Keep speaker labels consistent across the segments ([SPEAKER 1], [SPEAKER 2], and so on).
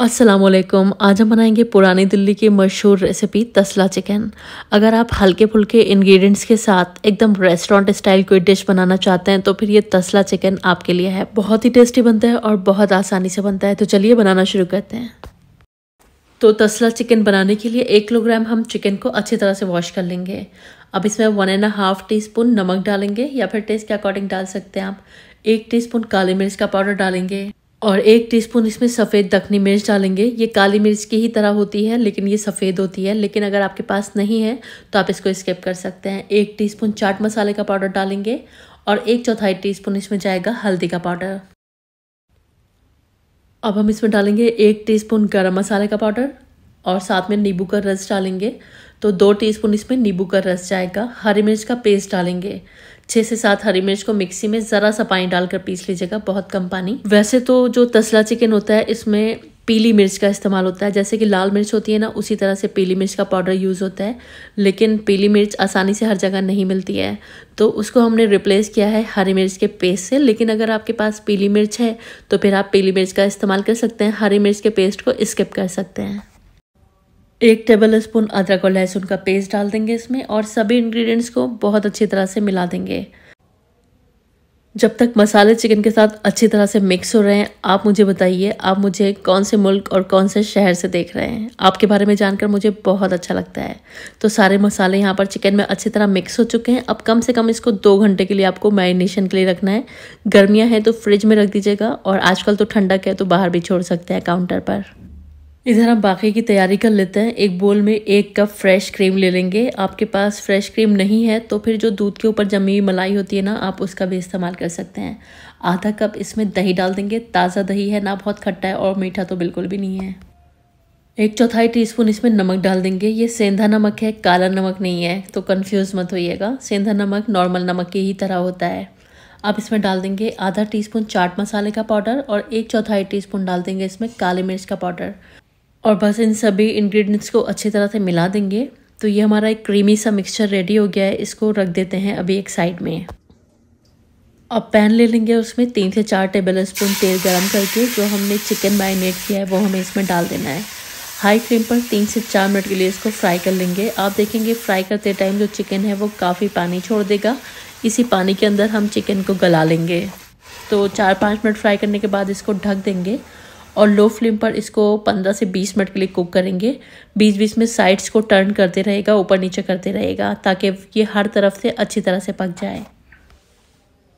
[SPEAKER 1] असलम आज हम बनाएंगे पुरानी दिल्ली की मशहूर रेसिपी तसला चिकन अगर आप हल्के फुल्के इंग्रेडिएंट्स के साथ एकदम रेस्टोरेंट स्टाइल कोई डिश बनाना चाहते हैं तो फिर ये तसला चिकन आपके लिए है बहुत ही टेस्टी बनता है और बहुत आसानी से बनता है तो चलिए बनाना शुरू करते हैं तो तसला चिकन बनाने के लिए एक किलोग्राम हम चिकन को अच्छी तरह से वॉश कर लेंगे अब इसमें one and half teaspoon नमक डालेंगे या फिर टेस्ट के अकॉर्डिंग डाल सकते हैं आप एक टीस्पून काली मिर्च का पाउडर डालेंगे और एक टीस्पून इसमें सफ़ेद दखनी मिर्च डालेंगे ये काली मिर्च की ही तरह होती है लेकिन ये सफ़ेद होती है लेकिन अगर आपके पास नहीं है तो आप इसको स्किप कर सकते हैं एक टीस्पून चाट मसाले का पाउडर डालेंगे और एक चौथाई टीस्पून इसमें जाएगा हल्दी का पाउडर अब हम इसमें डालेंगे एक टी स्पून मसाले का पाउडर और साथ में नींबू का रस डालेंगे तो दो टीस्पून इसमें नींबू का रस जाएगा हरी मिर्च का पेस्ट डालेंगे छः से सात हरी मिर्च को मिक्सी में ज़रा सा पानी डालकर पीस लीजिएगा बहुत कम पानी वैसे तो जो तसला चिकन होता है इसमें पीली मिर्च का इस्तेमाल होता है जैसे कि लाल मिर्च होती है ना उसी तरह से पीली मिर्च का पाउडर यूज़ होता है लेकिन पीली मिर्च आसानी से हर जगह नहीं मिलती है तो उसको हमने रिप्लेस किया है हरी मिर्च के पेस्ट से लेकिन अगर आपके पास पीली मिर्च है तो फिर आप पीली मिर्च का इस्तेमाल कर सकते हैं हरी मिर्च के पेस्ट को स्किप कर सकते हैं एक टेबल स्पून अदरक और लहसुन का पेस्ट डाल देंगे इसमें और सभी इंग्रेडिएंट्स को बहुत अच्छी तरह से मिला देंगे जब तक मसाले चिकन के साथ अच्छी तरह से मिक्स हो रहे हैं आप मुझे बताइए आप मुझे कौन से मुल्क और कौन से शहर से देख रहे हैं आपके बारे में जानकर मुझे बहुत अच्छा लगता है तो सारे मसाले यहाँ पर चिकन में अच्छी तरह मिक्स हो चुके हैं अब कम से कम इसको दो घंटे के लिए आपको मैरिनेशन के लिए रखना है गर्मियाँ हैं तो फ्रिज में रख दीजिएगा और आजकल तो ठंडक है तो बाहर भी छोड़ सकते हैं काउंटर पर इधर हम बाकी की तैयारी कर लेते हैं एक बोल में एक कप फ्रेश क्रीम ले लेंगे आपके पास फ्रेश क्रीम नहीं है तो फिर जो दूध के ऊपर जमी हुई मलाई होती है ना आप उसका भी इस्तेमाल कर सकते हैं आधा कप इसमें दही डाल देंगे ताज़ा दही है ना बहुत खट्टा है और मीठा तो बिल्कुल भी नहीं है एक चौथाई टीस्पून इसमें नमक डाल देंगे ये सेंधा नमक है काला नमक नहीं है तो कन्फ्यूज़ मत होइएगा सेंधा नमक नॉर्मल नमक की ही तरह होता है अब इसमें डाल देंगे आधा टीस्पून चाट मसाले का पाउडर और एक चौथाई टीस्पून डाल देंगे इसमें काली मिर्च का पाउडर और बस इन सभी इंग्रेडिएंट्स को अच्छी तरह से मिला देंगे तो ये हमारा एक क्रीमी सा मिक्सचर रेडी हो गया है इसको रख देते हैं अभी एक साइड में अब पैन ले लेंगे उसमें तीन से चार टेबल स्पून तेल गरम करके जो हमने चिकन मैरिनेट किया है वो हमें इसमें डाल देना है हाई फ्लेम पर तीन से चार मिनट के लिए इसको फ्राई कर लेंगे आप देखेंगे फ्राई करते टाइम जो चिकन है वो काफ़ी पानी छोड़ देगा इसी पानी के अंदर हम चिकन को गला लेंगे तो चार पाँच मिनट फ्राई करने के बाद इसको ढक देंगे और लो फ्लेम पर इसको 15 से 20 मिनट के लिए कुक करेंगे बीच बीच में साइड्स को टर्न करते रहेगा ऊपर नीचे करते रहेगा ताकि ये हर तरफ से अच्छी तरह से पक जाए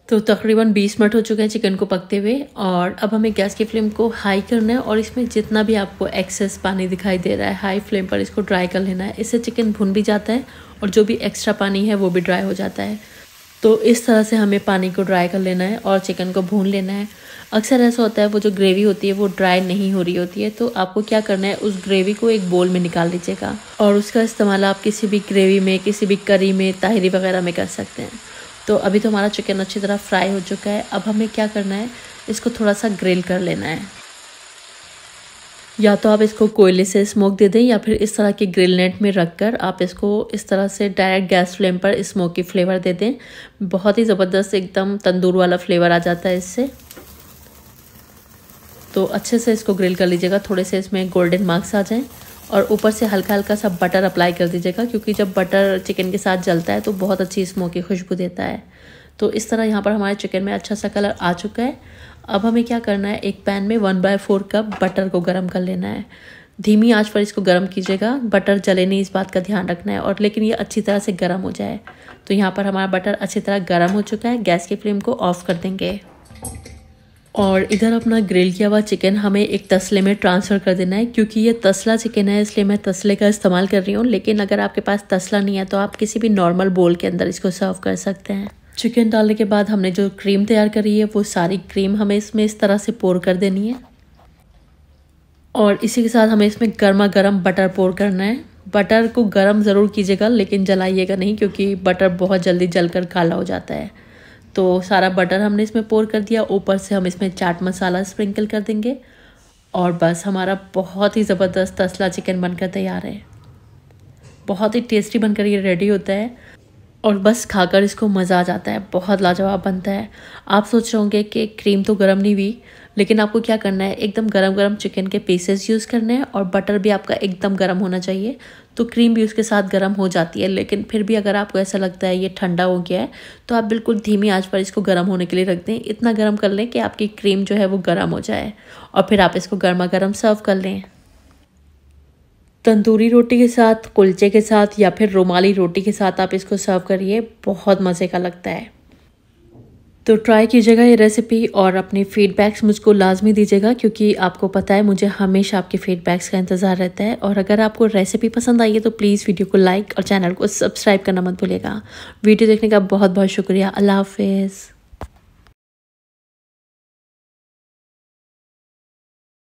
[SPEAKER 1] तो तकरीबन 20 मिनट हो चुके हैं चिकन को पकते हुए और अब हमें गैस की फ्लेम को हाई करना है और इसमें जितना भी आपको एक्सेस पानी दिखाई दे रहा है हाई फ्लेम पर इसको ड्राई कर लेना है इससे चिकन भुन भी जाता है और जो भी एक्स्ट्रा पानी है वो भी ड्राई हो जाता है तो इस तरह से हमें पानी को ड्राई कर लेना है और चिकन को भून लेना है अक्सर ऐसा होता है वो जो ग्रेवी होती है वो ड्राई नहीं हो रही होती है तो आपको क्या करना है उस ग्रेवी को एक बोल में निकाल लीजिएगा और उसका इस्तेमाल आप किसी भी ग्रेवी में किसी भी करी में ताहरी वगैरह में कर सकते हैं तो अभी तो हमारा चिकन अच्छी तरह फ्राई हो चुका है अब हमें क्या करना है इसको थोड़ा सा ग्रिल कर लेना है या तो आप इसको कोयले से स्मोक दे दें या फिर इस तरह के ग्रिल नेट में रख कर आप इसको इस तरह से डायरेक्ट गैस फ्लेम पर स्मोकी फ्लेवर दे दें बहुत ही ज़बरदस्त एकदम तंदूर वाला फ्लेवर आ जाता है इससे तो अच्छे से इसको ग्रिल कर लीजिएगा थोड़े से इसमें गोल्डन मार्क्स आ जाएँ और ऊपर से हल्का हल्का सा बटर अप्लाई कर दीजिएगा क्योंकि जब बटर चिकन के साथ जलता है तो बहुत अच्छी स्मोकी खुशबू देता है तो इस तरह यहाँ पर हमारे चिकन में अच्छा सा कलर आ चुका है अब हमें क्या करना है एक पैन में one by four cup butter को गर्म कर लेना है धीमी आंच पर इसको गर्म कीजिएगा बटर जले नहीं इस बात का ध्यान रखना है और लेकिन ये अच्छी तरह से गर्म हो जाए तो यहाँ पर हमारा बटर अच्छी तरह गर्म हो चुका है गैस की फ्लेम को ऑफ कर देंगे और इधर अपना ग्रिल किया हुआ चिकन हमें एक तसले में ट्रांसफ़र कर देना है क्योंकि ये तसला चिकन है इसलिए मैं तसले का इस्तेमाल कर रही हूँ लेकिन अगर आपके पास तसला नहीं है तो आप किसी भी नॉर्मल बोल के अंदर इसको सर्व कर सकते हैं चिकन डालने के बाद हमने जो क्रीम तैयार करी है वो सारी क्रीम हमें इसमें इस तरह से पोर कर देनी है और इसी के साथ हमें इसमें गर्मा गर्म बटर पोर करना है बटर को गर्म ज़रूर कीजिएगा लेकिन जलाइएगा नहीं क्योंकि बटर बहुत जल्दी जल कर काला हो जाता है तो सारा बटर हमने इसमें पोर कर दिया ऊपर से हम इसमें चाट मसाला स्प्रिंकल कर देंगे और बस हमारा बहुत ही ज़बरदस्त तसला चिकन बनकर तैयार है बहुत ही टेस्टी बनकर ये रेडी होता है और बस खाकर इसको मज़ा आ जाता है बहुत लाजवाब बनता है आप सोच रहे होंगे कि क्रीम तो गर्म नहीं हुई लेकिन आपको क्या करना है एकदम गरम गरम चिकन के पीसेस यूज़ करने हैं और बटर भी आपका एकदम गरम होना चाहिए तो क्रीम भी उसके साथ गरम हो जाती है लेकिन फिर भी अगर आपको ऐसा लगता है ये ठंडा हो गया है तो आप बिल्कुल धीमी आंच पर इसको गर्म होने के लिए रख दें इतना गर्म कर लें कि आपकी क्रीम जो है वो गर्म हो जाए और फिर आप इसको गर्मा गर्म सर्व कर लें तंदूरी रोटी के साथ कुलचे के साथ या फिर रुमाली रोटी के साथ आप इसको सर्व करिए बहुत मज़े का लगता है तो ट्राई कीजिएगा ये रेसिपी और अपने फीडबैक्स मुझको लाजमी दीजिएगा क्योंकि आपको पता है मुझे हमेशा आपके फीडबैक्स का इंतज़ार रहता है और अगर आपको रेसिपी पसंद आई है तो प्लीज़ वीडियो को लाइक और चैनल को सब्सक्राइब करना मत भूलेगा वीडियो देखने का बहुत बहुत शुक्रिया अल्लाह हाफिज़